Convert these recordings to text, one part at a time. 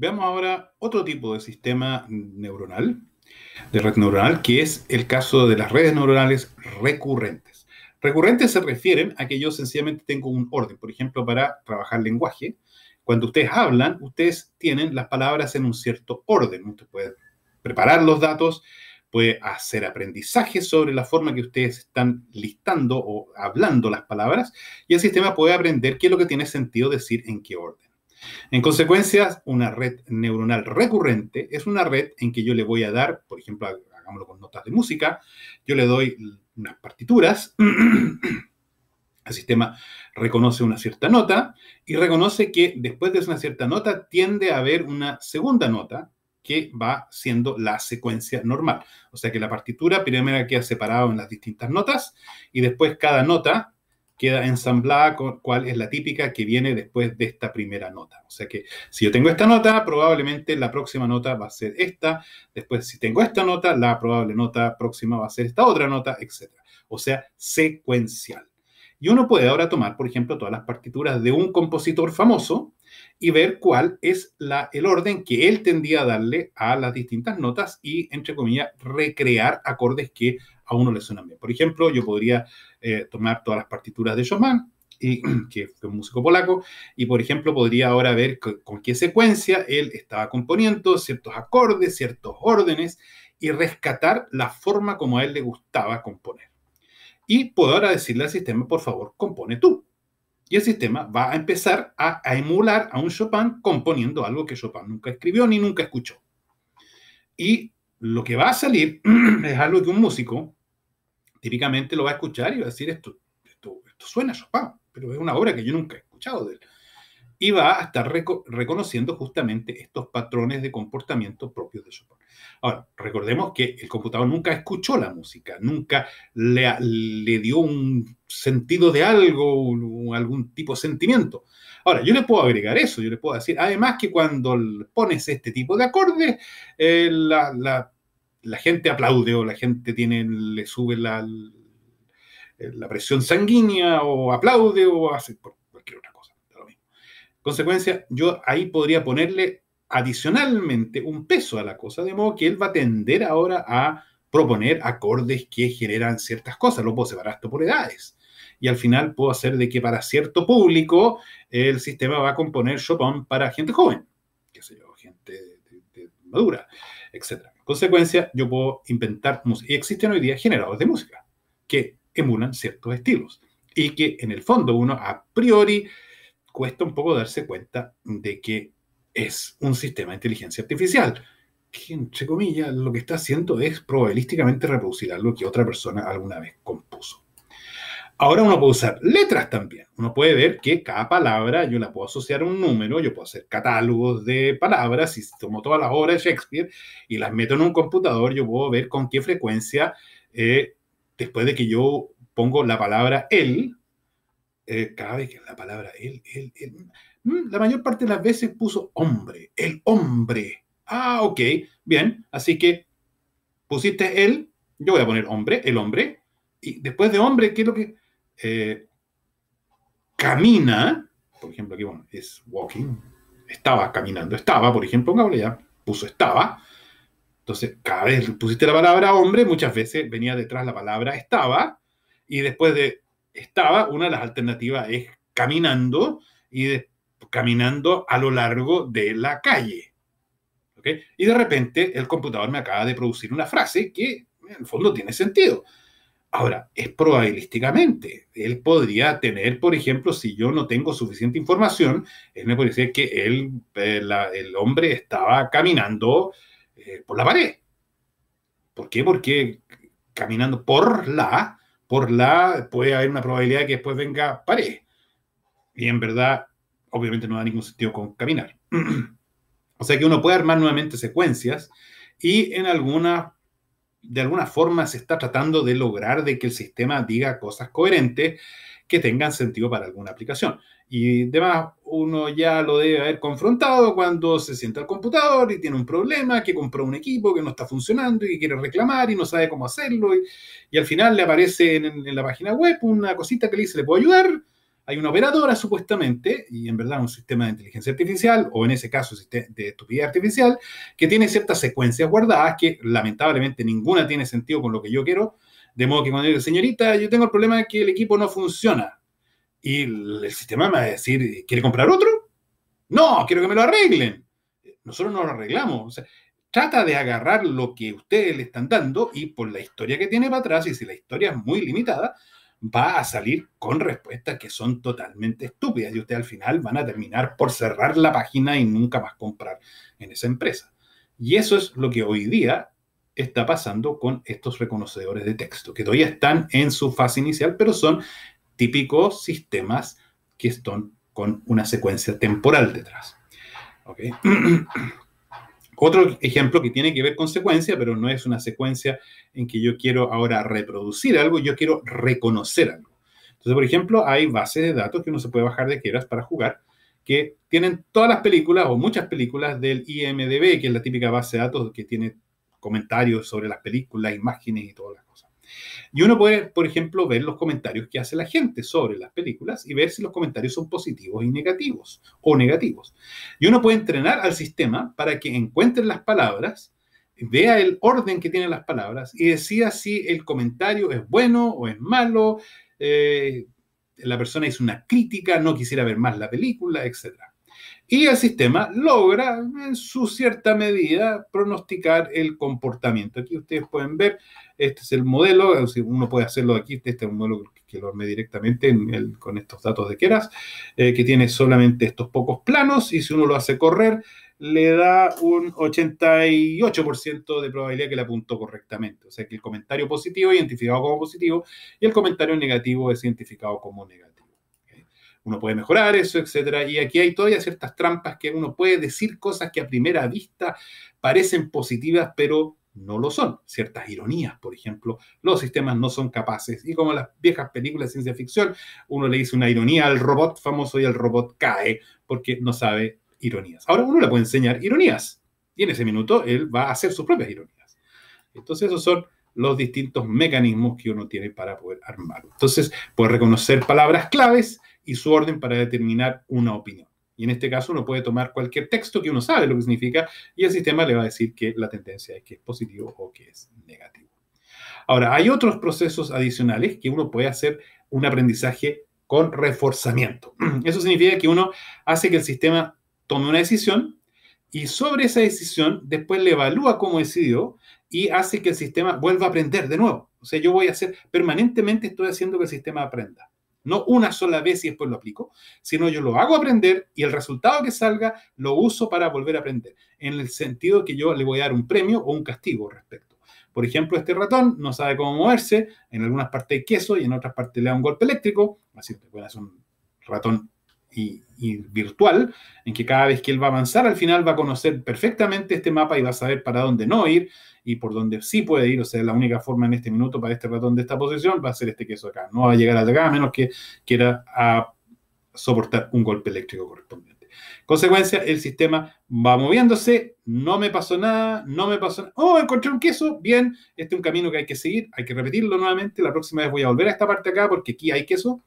Veamos ahora otro tipo de sistema neuronal, de red neuronal, que es el caso de las redes neuronales recurrentes. Recurrentes se refieren a que yo sencillamente tengo un orden, por ejemplo, para trabajar lenguaje. Cuando ustedes hablan, ustedes tienen las palabras en un cierto orden. Usted puede preparar los datos, puede hacer aprendizaje sobre la forma que ustedes están listando o hablando las palabras y el sistema puede aprender qué es lo que tiene sentido decir en qué orden. En consecuencia, una red neuronal recurrente es una red en que yo le voy a dar, por ejemplo, hagámoslo con notas de música, yo le doy unas partituras, el sistema reconoce una cierta nota y reconoce que después de una cierta nota tiende a haber una segunda nota que va siendo la secuencia normal. O sea que la partitura primero queda separada en las distintas notas y después cada nota queda ensamblada con cuál es la típica que viene después de esta primera nota. O sea que si yo tengo esta nota, probablemente la próxima nota va a ser esta, después si tengo esta nota, la probable nota próxima va a ser esta otra nota, etc. O sea, secuencial. Y uno puede ahora tomar, por ejemplo, todas las partituras de un compositor famoso y ver cuál es el orden que él tendía a darle a las distintas notas y, entre comillas, recrear acordes que a uno le suena bien. Por ejemplo, yo podría eh, tomar todas las partituras de Chopin, que fue un músico polaco, y por ejemplo podría ahora ver con, qué secuencia él estaba componiendo ciertos acordes, ciertos órdenes, y rescatar la forma como a él le gustaba componer. Y puedo ahora decirle al sistema, por favor, compone tú. Y el sistema va a empezar a, a emular a un Chopin componiendo algo que Chopin nunca escribió ni nunca escuchó. Y lo que va a salir es algo que un músico típicamente lo va a escuchar y va a decir, esto, esto, suena a Chopin, pero es una obra que yo nunca he escuchado de él. Y va a estar reconociendo justamente estos patrones de comportamiento propios de Chopin. Ahora, recordemos que el computador nunca escuchó la música, nunca le, dio un sentido de algo, algún tipo de sentimiento. Ahora, yo le puedo agregar eso, yo le puedo decir, además que cuando pones este tipo de acordes, eh, la la gente aplaude o la gente tiene, le sube la, la presión sanguínea o aplaude o hace por cualquier otra cosa. consecuencia, yo ahí podría ponerle adicionalmente un peso a la cosa, de modo que él va a tender ahora a proponer acordes que generan ciertas cosas, lo puedo separar esto por edades. Y al final puedo hacer de que para cierto público el sistema va a componer Chopin para gente joven, qué sé yo, gente madura, etcétera consecuencia, yo puedo inventar música. Y existen hoy día generadores de música que emulan ciertos estilos y que en el fondo uno a priori cuesta un poco darse cuenta de que es un sistema de inteligencia artificial, que entre comillas lo que está haciendo es probabilísticamente reproducir algo que otra persona alguna vez compuso. Ahora uno puede usar letras también. Uno puede ver que cada palabra yo la puedo asociar a un número, yo puedo hacer catálogos de palabras, si tomo todas las obras de Shakespeare y las meto en un computador, yo puedo ver con qué frecuencia, eh, después de que yo pongo la palabra él, eh, cada vez que la palabra él, él, mm, la mayor parte de las veces puso hombre, el hombre. Ah, ok, bien, así que pusiste él, yo voy a poner hombre, el hombre, y después de hombre, ¿qué es lo que eh, camina, por ejemplo, aquí es walking, estaba caminando, estaba, por ejemplo, pongámosle ya, puso estaba. Entonces, cada vez pusiste la palabra hombre, muchas veces venía detrás la palabra estaba, y después de estaba, una de las alternativas es caminando, y caminando a lo largo de la calle. Y de repente el computador me acaba de producir una frase que en el fondo tiene sentido. Ahora, es probabilísticamente. Él podría tener, por ejemplo, si yo no tengo suficiente información, él me podría decir que él, eh, el hombre estaba caminando eh, por la pared. ¿Por qué? Porque caminando por la, por la, puede haber una probabilidad de que después venga pared. Y en verdad, obviamente no da ningún sentido con caminar. o sea que uno puede armar nuevamente secuencias y en alguna de alguna forma se está tratando de lograr de que el sistema diga cosas coherentes que tengan sentido para alguna aplicación. Y demás, uno ya lo debe haber confrontado cuando se sienta al computador y tiene un problema, que compró un equipo que no está funcionando y quiere reclamar y no sabe cómo hacerlo. Y, al final le aparece en, en, la página web una cosita que le dice, ¿le puedo ayudar? hay una operadora supuestamente, y en verdad un sistema de inteligencia artificial, o en ese caso de estupidez artificial, que tiene ciertas secuencias guardadas que lamentablemente ninguna tiene sentido con lo que yo quiero, de modo que cuando yo digo, señorita, yo tengo el problema de que el equipo no funciona, y el sistema me va a decir, ¿quiere comprar otro? No, quiero que me lo arreglen. Nosotros no lo arreglamos. trata de agarrar lo que ustedes le están dando y por la historia que tiene para atrás, y si la historia es muy limitada, va a salir con respuestas que son totalmente estúpidas y ustedes al final van a terminar por cerrar la página y nunca más comprar en esa empresa. Y eso es lo que hoy día está pasando con estos reconocedores de texto, que todavía están en su fase inicial, pero son típicos sistemas que están con una secuencia temporal detrás. ¿Okay? Otro ejemplo que tiene que ver con secuencia, pero no es una secuencia en que yo quiero ahora reproducir algo, yo quiero reconocer algo. Entonces, por ejemplo, hay bases de datos que uno se puede bajar de quieras para jugar, que tienen todas las películas o muchas películas del IMDB, que es la típica base de datos que tiene comentarios sobre las películas, imágenes y todas y uno puede, por ejemplo, ver los comentarios que hace la gente sobre las películas y ver si los comentarios son positivos y negativos o negativos. Y uno puede entrenar al sistema para que encuentre las palabras, vea el orden que tienen las palabras y decida si el comentario es bueno o es malo, eh, la persona hizo una crítica, no quisiera ver más la película, etc. Y el sistema logra, en su cierta medida, pronosticar el comportamiento. Aquí ustedes pueden ver, este es el modelo, uno puede hacerlo aquí, este es un modelo que lo armé directamente con estos datos de Keras, eh, que tiene solamente estos pocos planos, y si uno lo hace correr, le da un 88% de probabilidad que le apuntó correctamente. O sea que el comentario positivo es identificado como positivo y el comentario negativo es identificado como negativo uno puede mejorar eso, etcétera. Y aquí hay todavía ciertas trampas que uno puede decir cosas que a primera vista parecen positivas, pero no lo son. Ciertas ironías, por ejemplo, los sistemas no son capaces. Y como las viejas películas de ciencia ficción, uno le dice una ironía al robot famoso y el robot cae porque no sabe ironías. Ahora uno le puede enseñar ironías y en ese minuto él va a hacer sus propias ironías. Entonces esos son los distintos mecanismos que uno tiene para poder armar. Entonces, puede reconocer palabras claves, y su orden para determinar una opinión. Y en este caso uno puede tomar cualquier texto que uno sabe lo que significa y el sistema le va a decir que la tendencia es que es positivo o que es negativo. Ahora, hay otros procesos adicionales que uno puede hacer un aprendizaje con reforzamiento. Eso significa que uno hace que el sistema tome una decisión y sobre esa decisión después le evalúa cómo decidió y hace que el sistema vuelva a aprender de nuevo. O sea, yo voy a hacer, permanentemente estoy haciendo que el sistema aprenda no una sola vez y después lo aplico, sino yo lo hago aprender y el resultado que salga lo uso para volver a aprender, en el sentido que yo le voy a dar un premio o un castigo respecto. Por ejemplo, este ratón no sabe cómo moverse, en algunas partes hay queso y en otras partes le da un golpe eléctrico, así que bueno, es un ratón y, virtual, en que cada vez que él va a avanzar, al final va a conocer perfectamente este mapa y va a saber para dónde no ir y por dónde sí puede ir. O sea, la única forma en este minuto para este ratón de esta posición va a ser este queso acá. No va a llegar hasta acá a menos que quiera a ah, soportar un golpe eléctrico correspondiente. Consecuencia, el sistema va moviéndose, no me pasó nada, no me pasó nada. Oh, encontré un queso, bien, este es un camino que hay que seguir, hay que repetirlo nuevamente. La próxima vez voy a volver a esta parte acá porque aquí hay queso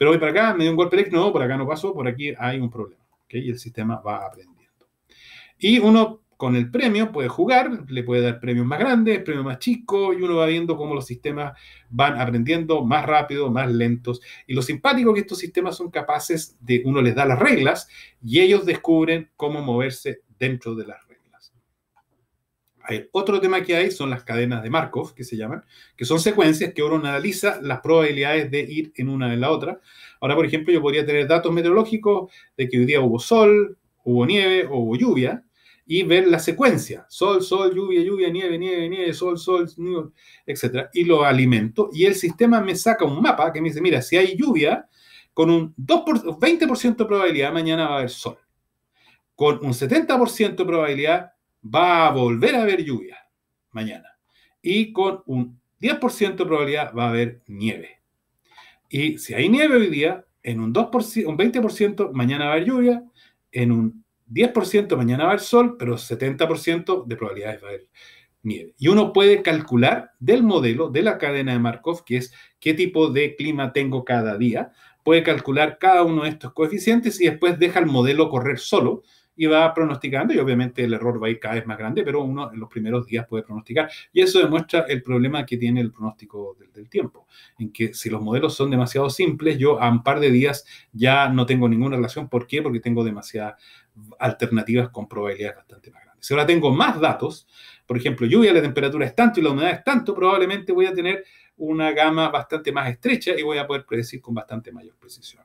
pero voy para acá, me dio un golpe eléctrico, no, por acá no pasó, por aquí hay un problema. ¿okay? Y el sistema va aprendiendo. Y uno con el premio puede jugar, le puede dar premios más grandes, premios más chicos, y uno va viendo cómo los sistemas van aprendiendo más rápido, más lentos. Y lo simpático que estos sistemas son capaces de, uno les da las reglas y ellos descubren cómo moverse dentro de las otro tema que hay son las cadenas de Markov, que se llaman, que son secuencias que uno analiza las probabilidades de ir en una en la otra. Ahora, por ejemplo, yo podría tener datos meteorológicos de que hoy día hubo sol, hubo nieve, hubo lluvia, y ver la secuencia, sol, sol, lluvia, lluvia, nieve, nieve, nieve, sol, sol, nieve, etc. Y lo alimento y el sistema me saca un mapa que me dice, mira, si hay lluvia, con un 20% de probabilidad mañana va a haber sol. Con un 70% de probabilidad va a volver a haber lluvia mañana y con un 10% de probabilidad va a haber nieve. Y si hay nieve hoy día, en un, un 20% mañana va a haber lluvia, en un 10% mañana va a haber sol, pero 70% de probabilidades va a haber nieve. Y uno puede calcular del modelo de la cadena de Markov, que es qué tipo de clima tengo cada día, puede calcular cada uno de estos coeficientes y después deja el modelo correr solo y va pronosticando y obviamente el error va a ir cada vez más grande, pero uno en los primeros días puede pronosticar. Y eso demuestra el problema que tiene el pronóstico del, tiempo, en que si los modelos son demasiado simples, yo a un par de días ya no tengo ninguna relación. ¿Por qué? Porque tengo demasiadas alternativas con probabilidades bastante más grandes. Si ahora tengo más datos, por ejemplo, lluvia, la temperatura es tanto y la humedad es tanto, probablemente voy a tener una gama bastante más estrecha y voy a poder predecir con bastante mayor precisión.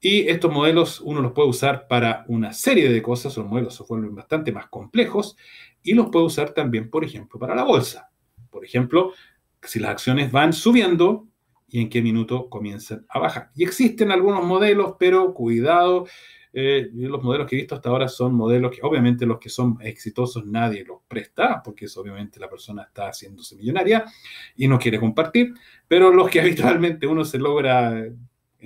Y estos modelos uno los puede usar para una serie de cosas, son modelos se vuelven bastante más complejos y los puede usar también, por ejemplo, para la bolsa. Por ejemplo, si las acciones van subiendo y en qué minuto comienzan a bajar. Y existen algunos modelos, pero cuidado, eh, los modelos que he visto hasta ahora son modelos que obviamente los que son exitosos nadie los presta, porque obviamente la persona está haciéndose millonaria y no quiere compartir, pero los que habitualmente uno se logra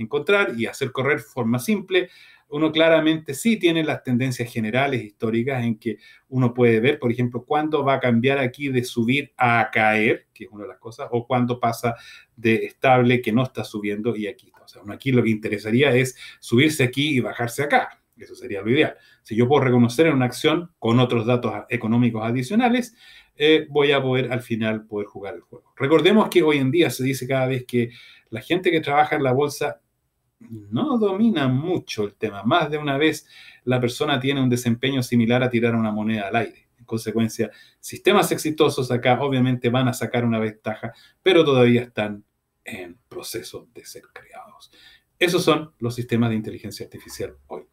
encontrar y hacer correr forma simple, uno claramente sí tiene las tendencias generales históricas en que uno puede ver, por ejemplo, cuándo va a cambiar aquí de subir a caer, que es una de las cosas, o cuándo pasa de estable que no está subiendo y aquí O sea, uno aquí lo que interesaría es subirse aquí y bajarse acá. Eso sería lo ideal. Si yo puedo reconocer en una acción con otros datos económicos adicionales, eh, voy a poder al final poder jugar el juego. Recordemos que hoy en día se dice cada vez que la gente que trabaja en la bolsa no domina mucho el tema. Más de una vez la persona tiene un desempeño similar a tirar una moneda al aire. En consecuencia, sistemas exitosos acá obviamente van a sacar una ventaja, pero todavía están en proceso de ser creados. Esos son los sistemas de inteligencia artificial hoy.